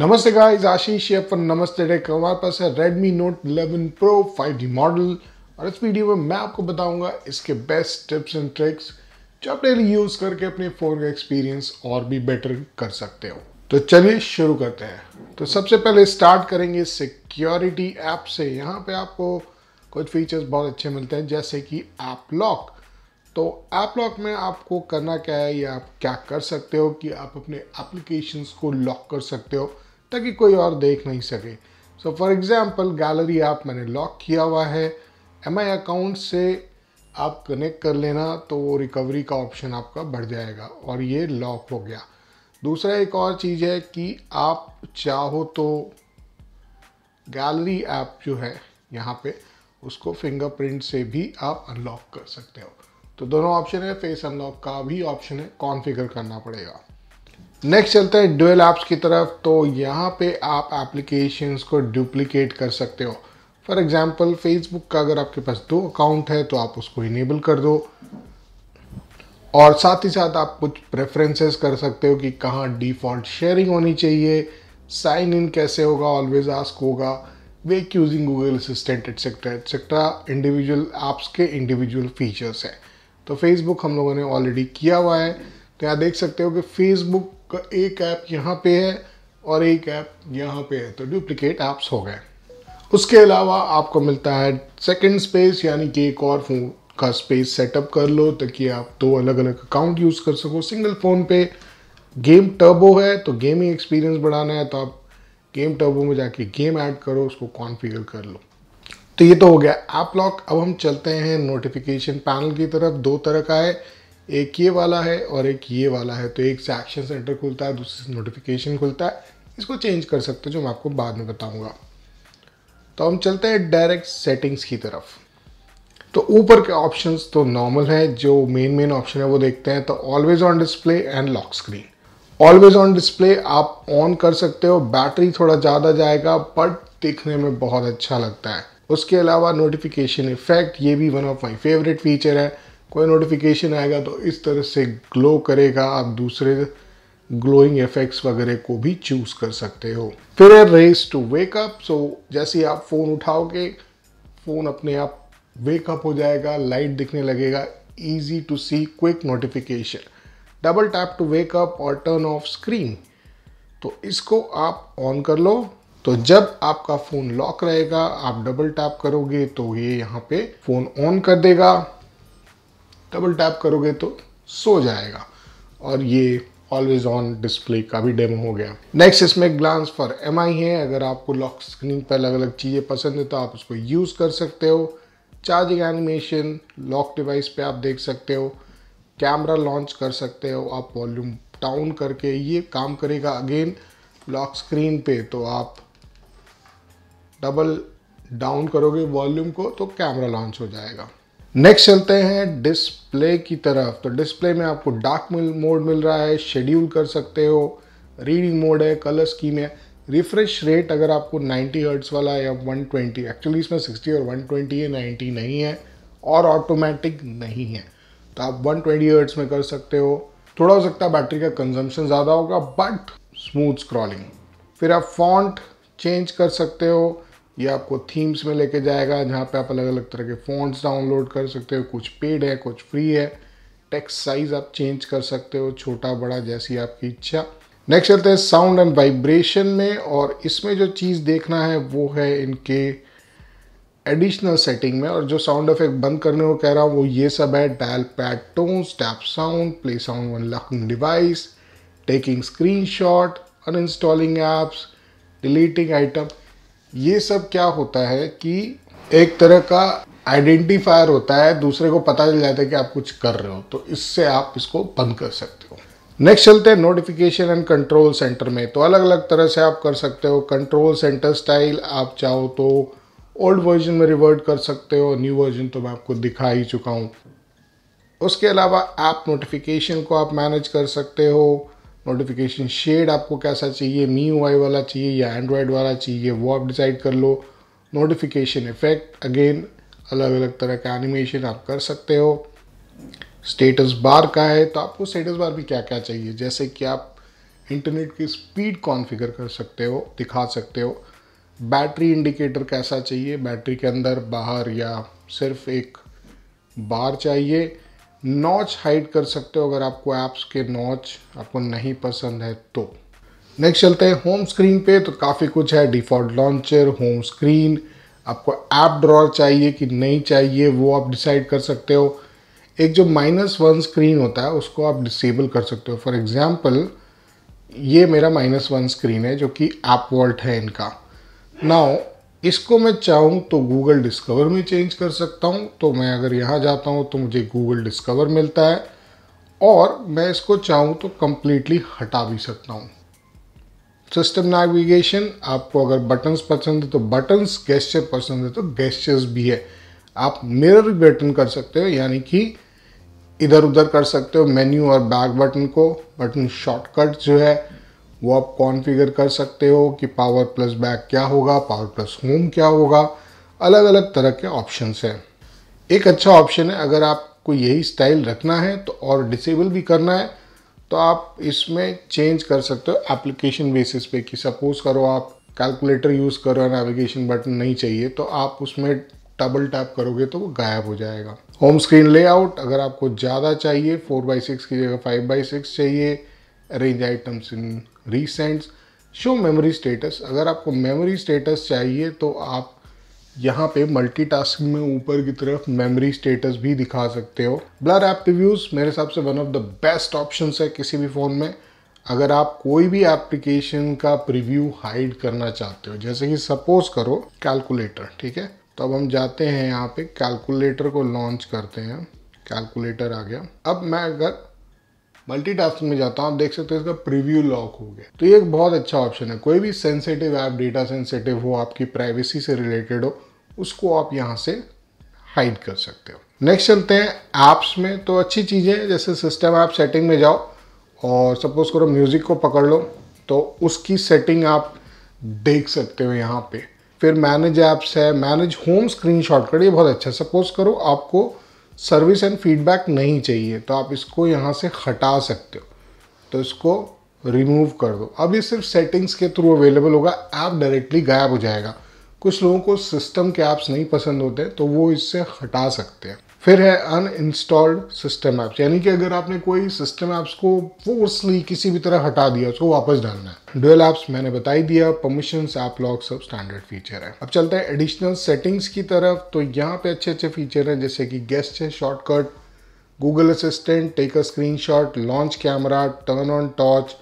नमस्ते guys Ashish here नमस्ते day Tech. हमारे पास है Redmi Note 11 Pro 5G model और इस वीडियो में मैं आपको बताऊंगा इसके बेस्ट टिप्स एंड ट्रिक्स जो आप डेली यूज़ करके अपने फ़ोन का एक्सपीरियंस और भी बेटर कर सकते हो तो चलिए शुरू करते हैं तो सबसे पहले स्टार्ट करेंगे सिक्योरिटी ऐप से यहाँ पे आपको कुछ फीचर्स बहुत अच्छे मिलते हैं जैसे कि ऐप लॉक तो ऐप लॉक में आपको करना क्या है या आप क्या कर सकते हो कि आप अपने एप्लीकेशंस को लॉक कर सकते हो ताकि कोई और देख नहीं सके सो फॉर एग्ज़ाम्पल गैलरी आप मैंने लॉक किया हुआ है एम आई अकाउंट से आप कनेक्ट कर लेना तो वो रिकवरी का ऑप्शन आपका बढ़ जाएगा और ये लॉक हो गया दूसरा एक और चीज़ है कि आप चाहो तो गैलरी ऐप जो है यहाँ पे उसको फिंगरप्रिंट से भी आप अनलॉक कर सकते हो तो दोनों ऑप्शन है फेस अनलॉक का भी ऑप्शन है कॉन्फ़िगर करना पड़ेगा नेक्स्ट चलते हैं डुअल ऐप्स की तरफ तो यहाँ पे आप एप्लीकेशंस को डुप्लीकेट कर सकते हो फॉर एग्जांपल फेसबुक का अगर आपके पास दो अकाउंट है तो आप उसको इनेबल कर दो और साथ ही साथ आप कुछ प्रेफरेंसेस कर सकते हो कि कहाँ डिफ़ॉल्ट शेयरिंग होनी चाहिए साइन इन कैसे होगा ऑलवेज आस्क होगा wake using Google Assistant etcetera etcetera individual apps के इंडिविजुअल फीचर्स हैं तो फेसबुक हम लोगों ने ऑलरेडी किया हुआ है तो यहाँ देख सकते हो कि फेसबुक का एक ऐप यहाँ पे है और एक ऐप यहाँ पे है तो डुप्लीकेट ऐप्स हो गए उसके अलावा आपको मिलता है सेकंड स्पेस यानी कि एक और फोन का स्पेस सेटअप कर लो ताकि आप दो तो अलग अलग अकाउंट यूज़ कर सको सिंगल फ़ोन पे गेम टर्बो है तो गेमिंग एक्सपीरियंस बढ़ाना है तो आप गेम टर्बो में जाके गेम ऐड करो उसको कॉन्फ़िगर कर लो तो ये तो हो गया ऐप लॉक अब हम चलते हैं नोटिफिकेशन पैनल की तरफ दो तरह का है एक ये वाला है और एक ये वाला है तो एक से एक्शन सेंटर खुलता है दूसरे से नोटिफिकेशन खुलता है इसको चेंज कर सकते हो जो मैं आपको बाद में बताऊंगा तो हम चलते हैं डायरेक्ट सेटिंग्स की तरफ तो ऊपर के ऑप्शंस तो नॉर्मल हैं जो मेन मेन ऑप्शन है वो देखते हैं तो always on display and lock screen always on display आप ऑन कर सकते हो बैटरी थोड़ा ज़्यादा जाएगा बट दिखने में बहुत अच्छा लगता है उसके अलावा नोटिफिकेशन इफेक्ट ये भी one of my favourite feature है कोई नोटिफिकेशन आएगा तो इस तरह से ग्लो करेगा आप दूसरे ग्लोइंग इफेक्ट्स वगैरह को भी चूज कर सकते हो फिर है रेस टू वेकअप सो जैसे आप फ़ोन उठाओगे फ़ोन अपने आप वेकअप हो जाएगा लाइट दिखने लगेगा easy to see quick notification double tap to wake up और टर्न ऑफ स्क्रीन तो इसको आप ऑन कर लो तो जब आपका फ़ोन लॉक रहेगा आप डबल टैप करोगे तो ये यहाँ पे फ़ोन ऑन कर देगा डबल टैप करोगे तो सो जाएगा और ये ऑलवेज ऑन डिस्प्ले का भी डेमो हो गया नेक्स्ट इसमें ग्लांस फॉर एम है अगर आपको लॉक स्क्रीन पर अलग अलग चीज़ें पसंद है तो आप उसको यूज़ कर सकते हो चार्जिंग एनिमेशन लॉक डिवाइस पे आप देख सकते हो कैमरा लॉन्च कर सकते हो आप वॉल्यूम डाउन करके ये काम करेगा अगेन लॉक स्क्रीन पे तो आप डबल डाउन करोगे वॉल्यूम को तो कैमरा लॉन्च हो जाएगा नेक्स्ट चलते हैं डिस्प्ले की तरफ तो डिस्प्ले में आपको डार्क मोड मिल रहा है शेड्यूल कर सकते हो रीडिंग मोड है कलर स्कीम है रिफ्रेश रेट अगर आपको 90 हर्ट्स वाला या 120 एक्चुअली इसमें 60 और 120 है 90 नहीं है और ऑटोमेटिक नहीं है तो आप 120 हर्ट्स में कर सकते हो थोड़ा हो सकता है बैटरी का कंजम्पशन ज़्यादा होगा बट स्मूथ स्क्रॉलिंग फिर आप फॉन्ट चेंज कर सकते हो ये आपको थीम्स में लेके जाएगा जहाँ पे आप अलग अलग तरह के फ़ॉन्ट्स डाउनलोड कर सकते हो कुछ पेड है कुछ फ्री है टेक्स्ट साइज़ आप चेंज कर सकते हो छोटा बड़ा जैसी आपकी इच्छा नेक्स्ट चलते हैं साउंड एंड वाइब्रेशन में और इसमें जो चीज़ देखना है वो है इनके एडिशनल सेटिंग में और जो साउंड इफेक्ट बंद करने को कह रहा हूँ वो ये सब है dial pad tones tap sound play sound on locking device taking screen shot uninstalling apps deleting item ये सब क्या होता है कि एक तरह का आइडेंटिफायर होता है दूसरे को पता चल जाता है कि आप कुछ कर रहे हो तो इससे आप इसको बंद कर सकते हो नेक्स्ट चलते हैं नोटिफिकेशन एंड कंट्रोल सेंटर में तो अलग अलग तरह से आप कर सकते हो कंट्रोल सेंटर स्टाइल आप चाहो तो ओल्ड वर्जन में रिवर्ट कर सकते हो न्यू वर्जन तो मैं आपको दिखा ही चुका हूँ उसके अलावा ऐप नोटिफिकेशन को आप मैनेज कर सकते हो नोटिफिकेशन शेड आपको कैसा चाहिए मी यू वाला चाहिए या एंड्रॉयड वाला चाहिए वो आप डिसाइड कर लो नोटिफिकेशन इफेक्ट अगेन अलग अलग तरह का एनिमेशन आप कर सकते हो स्टेटस बार का है तो आपको स्टेटस बार भी क्या क्या चाहिए जैसे कि आप इंटरनेट की स्पीड कॉन्फ़िगर कर सकते हो दिखा सकते हो बैटरी इंडिकेटर कैसा चाहिए बैटरी के अंदर बाहर या सिर्फ एक बार चाहिए नॉच हाइड कर सकते हो अगर आपको ऐप्स के नॉच आपको नहीं पसंद है तो नेक्स्ट चलते हैं होम स्क्रीन पे तो काफ़ी कुछ है डिफ़ॉल्ट लॉन्चर होम स्क्रीन आपको ऐप ड्रॉर चाहिए कि नहीं चाहिए वो आप डिसाइड कर सकते हो एक जो माइनस वन स्क्रीन होता है उसको आप डिसेबल कर सकते हो फॉर एग्ज़ाम्पल ये मेरा माइनस वन स्क्रीन है जो कि ऐप वॉल्ट है इनका नाउ इसको मैं चाहूँ तो गूगल डिस्कवर में चेंज कर सकता हूँ तो मैं अगर यहाँ जाता हूँ तो मुझे गूगल डिस्कवर मिलता है और मैं इसको चाहूँ तो कम्प्लीटली हटा भी सकता हूँ सिस्टम नेविगेशन आपको अगर बटन्स पसंद है तो बटन्स गेस्चर पसंद है तो गेस्चर्स भी है आप मिरर बटन कर सकते हो यानी कि इधर उधर कर सकते हो मेन्यू और बैक बटन को बटन शॉर्टकट जो है वो आप कॉन्फ़िगर कर सकते हो कि पावर प्लस बैक क्या होगा पावर प्लस होम क्या होगा अलग अलग तरह के ऑप्शंस हैं एक अच्छा ऑप्शन है अगर आपको यही स्टाइल रखना है तो और डिसेबल भी करना है तो आप इसमें चेंज कर सकते हो एप्लीकेशन बेसिस पे कि सपोज़ करो आप कैलकुलेटर यूज़ कर रहे हो नेविगेशन बटन नहीं चाहिए तो आप उसमें डबल टैप करोगे तो वो गायब हो जाएगा होम स्क्रीन लेआउट अगर आपको ज़्यादा चाहिए फोर बाई सिक्स की जगह फाइव बाई सिक्स चाहिए arrange items in recents show memory status अगर आपको मेमोरी स्टेटस चाहिए तो आप यहाँ पे मल्टीटास्किंग में ऊपर की तरफ मेमोरी स्टेटस भी दिखा सकते हो ब्लर ऐप रिव्यूज़ मेरे हिसाब से one of the best option है किसी भी फ़ोन में अगर आप कोई भी एप्लीकेशन का प्रीव्यू हाइड करना चाहते हो जैसे कि सपोज करो कैलकुलेटर ठीक है तो अब हम जाते हैं यहाँ पे कैलकुलेटर को लॉन्च करते हैं कैलकुलेटर आ गया अब मैं अगर मल्टी में जाता हूँ आप देख सकते हो इसका प्रीव्यू लॉक हो गया तो ये एक बहुत अच्छा ऑप्शन है कोई भी सेंसिटिव ऐप डेटा सेंसिटिव हो आपकी प्राइवेसी से रिलेटेड हो उसको आप यहाँ से हाइड कर सकते हो नेक्स्ट चलते हैं ऐप्स में तो अच्छी चीज़ें जैसे सिस्टम ऐप सेटिंग में जाओ और सपोज करो म्यूज़िक को पकड़ लो तो उसकी सेटिंग आप देख सकते हो यहाँ पे फिर मैनेज ऐप्स है मैनेज होम स्क्रीन शॉर्टकट ये बहुत अच्छा सपोज करो आपको सर्विस एंड फीडबैक नहीं चाहिए तो आप इसको यहाँ से हटा सकते हो तो इसको रिमूव कर दो अब ये सिर्फ सेटिंग्स के थ्रू अवेलेबल होगा ऐप डायरेक्टली गायब हो जाएगा कुछ लोगों को सिस्टम के ऐप्स नहीं पसंद होते तो वो इससे हटा सकते हैं फिर है अनइंस्टॉल्ड सिस्टम ऐप्स यानी कि अगर आपने कोई सिस्टम ऐप्स को फोर्सली किसी भी तरह हटा दिया उसको वापस डालना है डुअल ऐप्स मैंने बताई दिया परमिशन ऐप लॉक सब स्टैंडर्ड फीचर है अब चलते हैं एडिशनल सेटिंग्स की तरफ तो यहाँ पे अच्छे अच्छे फीचर हैं जैसे कि गेस्ट है shortcut Google Assistant take a screen launch camera turn on torch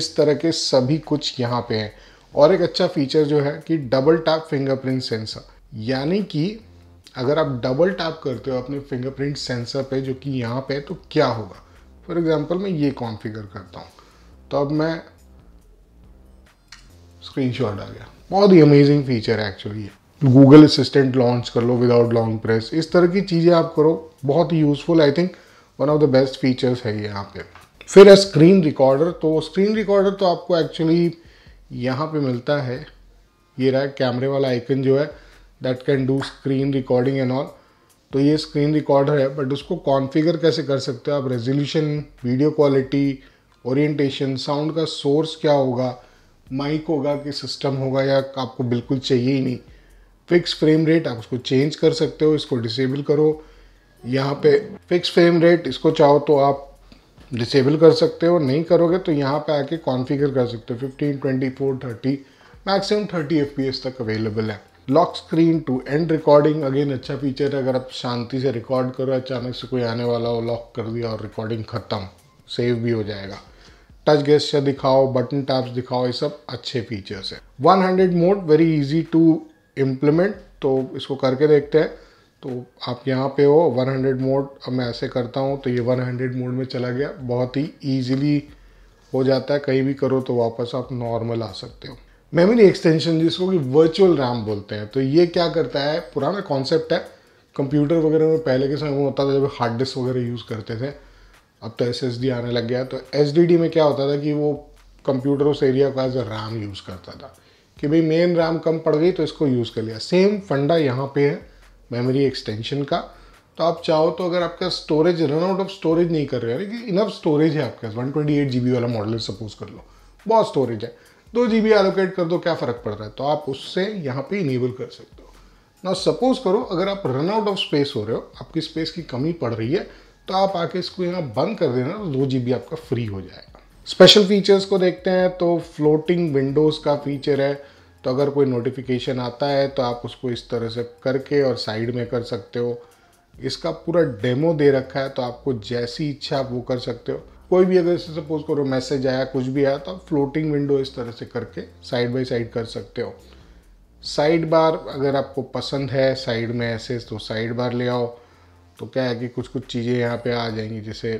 इस तरह के सभी कुछ यहाँ पे हैं और एक अच्छा फीचर जो है कि डबल टैप फिंगरप्रिंट सेंसर यानी कि अगर आप डबल टैप करते हो अपने फिंगरप्रिंट सेंसर पे जो कि यहाँ पे है तो क्या होगा फॉर एग्जांपल मैं ये कॉन्फ़िगर करता हूँ तो अब मैं स्क्रीनशॉट आ गया बहुत ही अमेजिंग फीचर है एक्चुअली ये गूगल असिस्टेंट लॉन्च कर लो विदाउट लॉन्ग प्रेस इस तरह की चीज़ें आप करो बहुत ही useful I think one of the best features है ये यहाँ पे फिर है स्क्रीन रिकॉर्डर तो स्क्रीन रिकॉर्डर तो आपको एक्चुअली यहाँ पे मिलता है ये रहा कैमरे वाला आइकन जो है that can do screen recording and all तो ये स्क्रीन रिकॉर्डर है बट उसको कॉन्फ़िगर कैसे कर सकते हो आप resolution video quality orientation sound का सोर्स क्या होगा माइक होगा कि सिस्टम होगा या आपको बिल्कुल चाहिए ही नहीं फिक्स फ्रेम रेट आप उसको चेंज कर सकते हो इसको डिसेबल करो यहाँ पे फिक्स फ्रेम रेट इसको चाहो तो आप डिसेबल कर सकते हो नहीं करोगे तो यहाँ पे आके कॉन्फ़िगर कर सकते हो 15, 24, 30 मैक्सिमम 30 एफ तक अवेलेबल है lock screen to end recording again अच्छा फीचर है अगर आप शांति से रिकॉर्ड करो अचानक से कोई आने वाला हो लॉक कर दिया और रिकॉर्डिंग ख़त्म सेव भी हो जाएगा टच गेस्चर दिखाओ बटन टैप्स दिखाओ ये सब अच्छे फीचर्स हैं 100 mode very easy to implement तो इसको करके देखते हैं तो आप यहाँ पे हो 100 मोड अब मैं ऐसे करता हूँ तो ये 100 मोड में चला गया बहुत ही ईजिली हो जाता है कहीं भी करो तो वापस आप नॉर्मल आ सकते हो मेमोरी एक्सटेंशन जिसको कि वर्चुअल रैम बोलते हैं तो ये क्या करता है पुराना कॉन्सेप्ट है कंप्यूटर वगैरह में पहले के समय वो होता था जब हार्ड डिस्क वगैरह यूज़ करते थे अब तो एस आने लग गया तो एस में क्या होता था कि वो कंप्यूटर उस एरिया को एज अ रैम यूज़ करता था कि भाई मेन रैम कम पड़ गई तो इसको यूज़ कर लिया सेम फंडा यहाँ पे है मेमोरी एक्सटेंशन का तो आप चाहो तो अगर आपका storage run out of storage नहीं कर रहे हो कि इनफ स्टोरेज है आपके पास one twenty eight G B वाला मॉडल सपोज कर लो बहुत स्टोरेज है दो जी बी एलोकेट कर दो क्या फ़र्क पड़ रहा है तो आप उससे यहाँ पे इनेबल कर सकते हो ना सपोज़ करो अगर आप रन आउट ऑफ स्पेस हो रहे हो आपकी स्पेस की कमी पड़ रही है तो आप आके इसको यहाँ बंद कर देना तो दो जी बी आपका फ्री हो जाएगा स्पेशल फीचर्स को देखते हैं तो फ्लोटिंग विंडोज़ का फीचर है तो अगर कोई नोटिफिकेशन आता है तो आप उसको इस तरह से करके और साइड में कर सकते हो इसका पूरा डेमो दे रखा है तो आपको जैसी इच्छा आप वो कर सकते हो कोई भी अगर इससे सपोज करो मैसेज आया कुछ भी आया तो आप फ्लोटिंग विंडो इस तरह से करके साइड बाई साइड कर सकते हो साइड बार अगर आपको पसंद है साइड में ऐसे तो साइड बार ले आओ तो क्या है कि कुछ कुछ चीज़ें यहाँ पे आ जाएंगी जैसे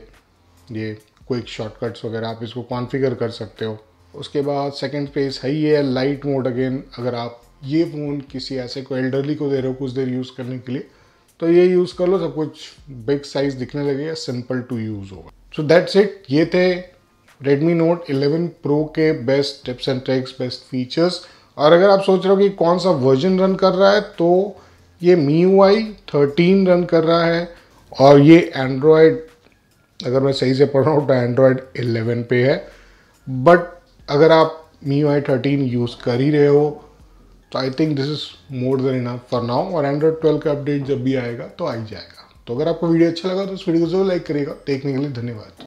ये क्विक शॉर्टकट्स वगैरह आप इसको कॉन्फ़िगर कर सकते हो उसके बाद सेकंड फेज है ये लाइट मोड अगेन अगर आप ये फ़ोन किसी ऐसे को एल्डरली को दे रहे हो कुछ देर यूज़ करने के लिए तो ये यूज़ कर लो सब कुछ बिग साइज़ दिखने लगेगा सिंपल टू यूज़ होगा सो दैट्स इट ये थे Redmi Note 11 Pro के best tips and tricks best features और अगर आप सोच रहे हो कि कौन सा वर्जन रन कर रहा है तो ये MIUI thirteen run कर रहा है और ये एंड्रॉयड अगर मैं सही से पढ़ रहा हूँ तो एंड्रॉयड एलेवन पे है बट अगर आप MIUI thirteen use कर ही रहे हो तो I think this is more than enough for now और एंड्रॉयड ट्वेल्व का अपडेट जब भी आएगा तो आ ही जाएगा तो अगर आपको वीडियो अच्छा लगा तो इस वीडियो को जरूर लाइक करेगा देखने के लिए धन्यवाद